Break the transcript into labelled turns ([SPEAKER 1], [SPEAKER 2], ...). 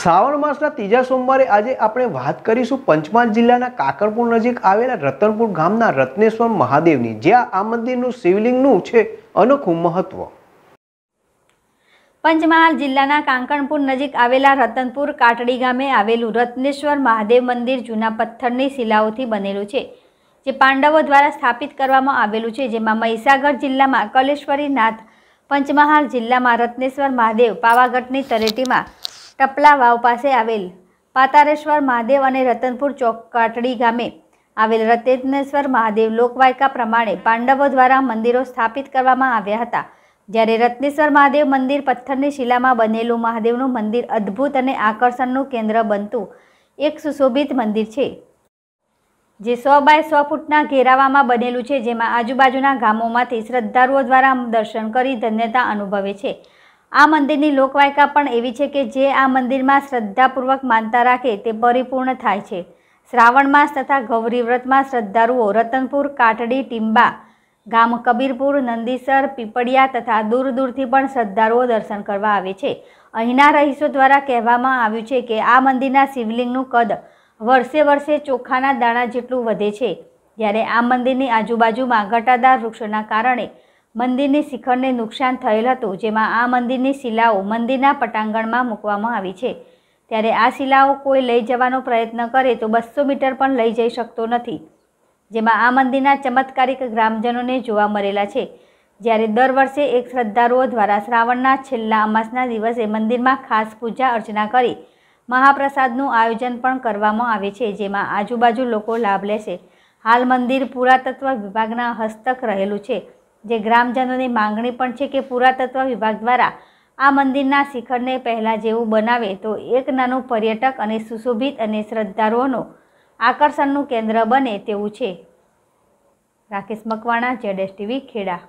[SPEAKER 1] શ્રાવણ માસના ત્રીજા સોમવારે આજે આપણે વાત કરીશું પંચમહાલ જિલ્લાના કાકરપુર નજીક આવેલા રતનપુર ગામના રત્નેશ્વર મહાદેવની જ્યાં આ મંદિરનું શિવલિંગનું છે અનોખું મહત્વ પંચમહાલ જિલ્લાના કાંકણપુર નજીક આવેલા રતનપુર કાટડી ગામે આવેલું રત્નેશ્વર મહાદેવ મંદિર જૂના પથ્થરની શિલાઓથી બનેલું છે જે પાંડવો દ્વારા સ્થાપિત કરવામાં આવેલું છે જેમાં મહીસાગર જિલ્લામાં કલેશ્વરી નાથ પંચમહાલ જિલ્લામાં રત્નેશ્વર મહાદેવ પાવાગઢની તરેટીમાં ટપલા વાવ પાસે આવેલ પાતારેશ્વર મહાદેવ અને રતનપુર ચોકાટડી ગામે આવેલ રતનેશ્વર મહાદેવ લોકવાયકા પ્રમાણે પાંડવો દ્વારા મંદિરો સ્થાપિત કરવામાં આવ્યા હતા જ્યારે રત્નેશ્વર મહાદેવ મંદિર પથ્થરની શિલામાં બનેલું મહાદેવનું મંદિર અદ્ભુત અને આકર્ષણનું કેન્દ્ર બનતું એક સુશોભિત મંદિર છે જે સો બાય સો ફૂટના ઘેરાવામાં બનેલું છે જેમાં આજુબાજુના ગામોમાંથી શ્રદ્ધાળુઓ દ્વારા દર્શન કરી ધન્યતા અનુભવે છે આ મંદિરની લોકવાયકા પણ એવી છે કે જે આ મંદિરમાં શ્રદ્ધાપૂર્વક માનતા રાખે તે પરિપૂર્ણ થાય છે શ્રાવણ માસ તથા ગૌરીવ્રતમાં શ્રદ્ધાળુઓ રતનપુર કાટડી ટીંબા ગામ કબીરપુર નંદીસર પીપળિયા તથા દૂર દૂરથી પણ શ્રદ્ધાળુઓ દર્શન કરવા આવે છે અહીંના રહીશો દ્વારા કહેવામાં આવ્યું છે કે આ મંદિરના શિવલિંગનું કદ વર્ષે વર્ષે ચોખાના દાણા જેટલું વધે છે જ્યારે આ મંદિરની આજુબાજુમાં ઘટાદાર વૃક્ષોના કારણે મંદિરની શિખરને નુકસાન થયેલ હતું જેમાં આ મંદિરની શિલાઓ મંદિરના પટાંગણમાં મૂકવામાં આવી છે ત્યારે આ શિલાઓ કોઈ લઈ જવાનો પ્રયત્ન કરે તો બસો મીટર પણ લઈ જઈ શકતો નથી જેમાં આ મંદિરના ચમત્કારિક ગ્રામજનોને જોવા મળેલા છે જ્યારે દર વર્ષે એક શ્રદ્ધાળુઓ દ્વારા શ્રાવણના છેલ્લા અમાસના દિવસે મંદિરમાં ખાસ પૂજા અર્ચના કરી મહાપ્રસાદનું આયોજન પણ કરવામાં આવે છે જેમાં આજુબાજુ લોકો લાભ લેશે હાલ મંદિર પુરાતત્વ વિભાગના હસ્તક રહેલું છે જે ગ્રામજનોની માંગણી પણ છે કે પુરાતત્વ વિભાગ દ્વારા આ મંદિરના શિખરને પહેલાં જેવું બનાવે તો એક નાનું પર્યટક અને સુશોભિત અને શ્રદ્ધાળુઓનો આકર્ષણનું કેન્દ્ર બને તેવું છે રાકેશ મકવાણા જેડેશ ટીવી ખેડા